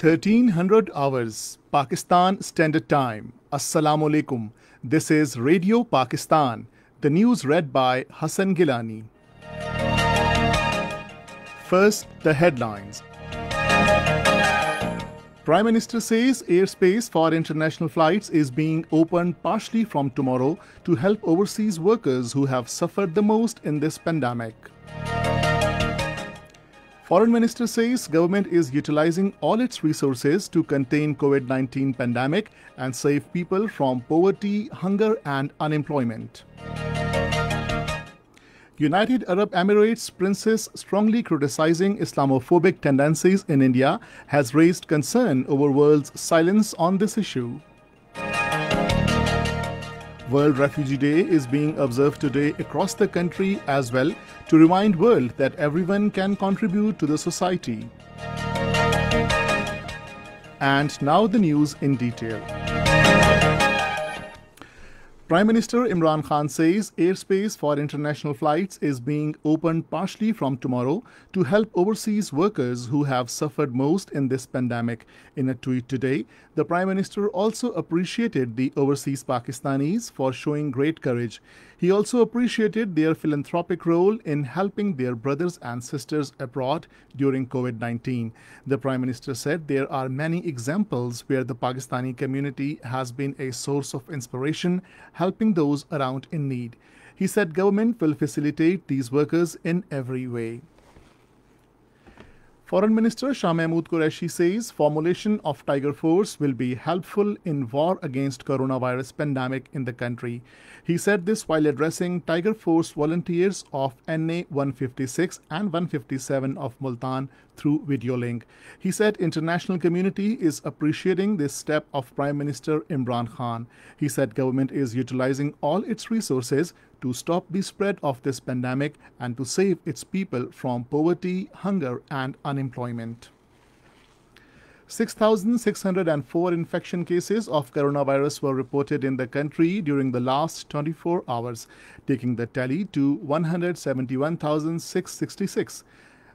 1300 hours Pakistan Standard Time. Assalamu alaikum. This is Radio Pakistan. The news read by Hassan Gilani. First, the headlines. Prime Minister says airspace for international flights is being opened partially from tomorrow to help overseas workers who have suffered the most in this pandemic. Foreign Minister says government is utilizing all its resources to contain COVID-19 pandemic and save people from poverty, hunger and unemployment. United Arab Emirates princess strongly criticizing Islamophobic tendencies in India has raised concern over world's silence on this issue. World Refugee Day is being observed today across the country as well to remind world that everyone can contribute to the society. And now the news in detail. Prime Minister Imran Khan says airspace for international flights is being opened partially from tomorrow to help overseas workers who have suffered most in this pandemic. In a tweet today, the Prime Minister also appreciated the overseas Pakistanis for showing great courage. He also appreciated their philanthropic role in helping their brothers and sisters abroad during COVID 19. The Prime Minister said there are many examples where the Pakistani community has been a source of inspiration helping those around in need. He said government will facilitate these workers in every way. Foreign Minister Shah Mahmood Qureshi says formulation of Tiger Force will be helpful in war against coronavirus pandemic in the country. He said this while addressing Tiger Force volunteers of NA 156 and 157 of Multan through video link. He said international community is appreciating this step of Prime Minister Imran Khan. He said government is utilizing all its resources to stop the spread of this pandemic and to save its people from poverty, hunger and unemployment. 6,604 infection cases of coronavirus were reported in the country during the last 24 hours, taking the tally to 171,666.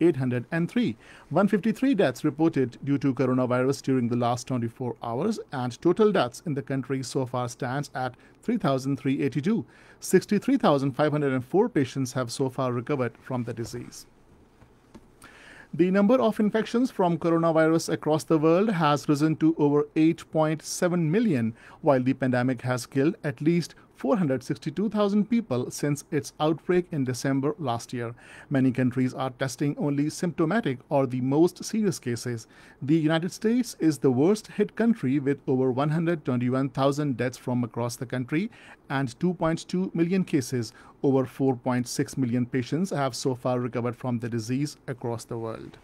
803. 153 deaths reported due to coronavirus during the last 24 hours, and total deaths in the country so far stands at 3,382. 63,504 patients have so far recovered from the disease. The number of infections from coronavirus across the world has risen to over 8.7 million, while the pandemic has killed at least 462,000 people since its outbreak in December last year. Many countries are testing only symptomatic or the most serious cases. The United States is the worst hit country with over 121,000 deaths from across the country and 2.2 million cases. Over 4.6 million patients have so far recovered from the disease across the world.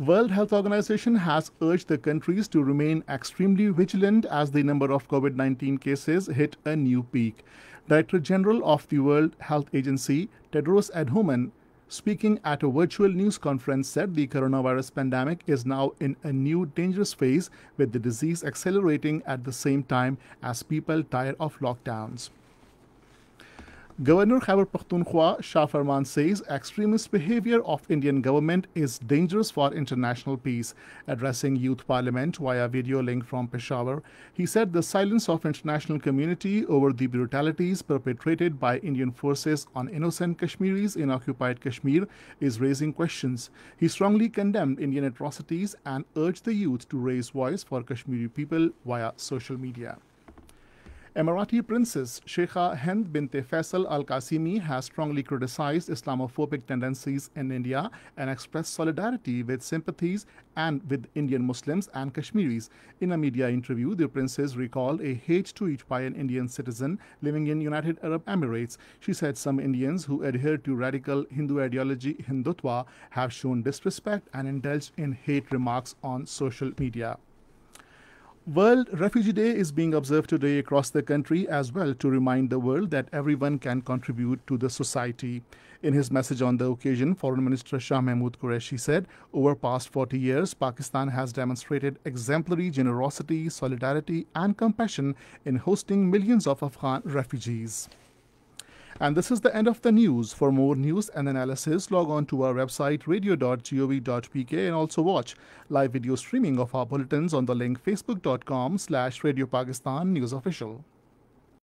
World Health Organization has urged the countries to remain extremely vigilant as the number of COVID-19 cases hit a new peak. Director General of the World Health Agency, Tedros Adhanom, speaking at a virtual news conference said the coronavirus pandemic is now in a new dangerous phase with the disease accelerating at the same time as people tire of lockdowns. Governor Khyber Pakhtunkhwa Shah Farman says extremist behavior of Indian government is dangerous for international peace. Addressing youth parliament via video link from Peshawar, he said the silence of international community over the brutalities perpetrated by Indian forces on innocent Kashmiris in occupied Kashmir is raising questions. He strongly condemned Indian atrocities and urged the youth to raise voice for Kashmiri people via social media. Emirati Princess Sheikha Hind binte Faisal Al Qasimi has strongly criticized Islamophobic tendencies in India and expressed solidarity with sympathies and with Indian Muslims and Kashmiris. In a media interview, the princess recalled a hate tweet by an Indian citizen living in United Arab Emirates. She said some Indians who adhere to radical Hindu ideology Hindutva have shown disrespect and indulged in hate remarks on social media. World Refugee Day is being observed today across the country as well to remind the world that everyone can contribute to the society. In his message on the occasion, Foreign Minister Shah Mahmood Qureshi said, Over past 40 years, Pakistan has demonstrated exemplary generosity, solidarity, and compassion in hosting millions of Afghan refugees. And this is the end of the news. For more news and analysis, log on to our website radio.gov.pk and also watch live video streaming of our bulletins on the link facebook.com slash Radio Pakistan News Official.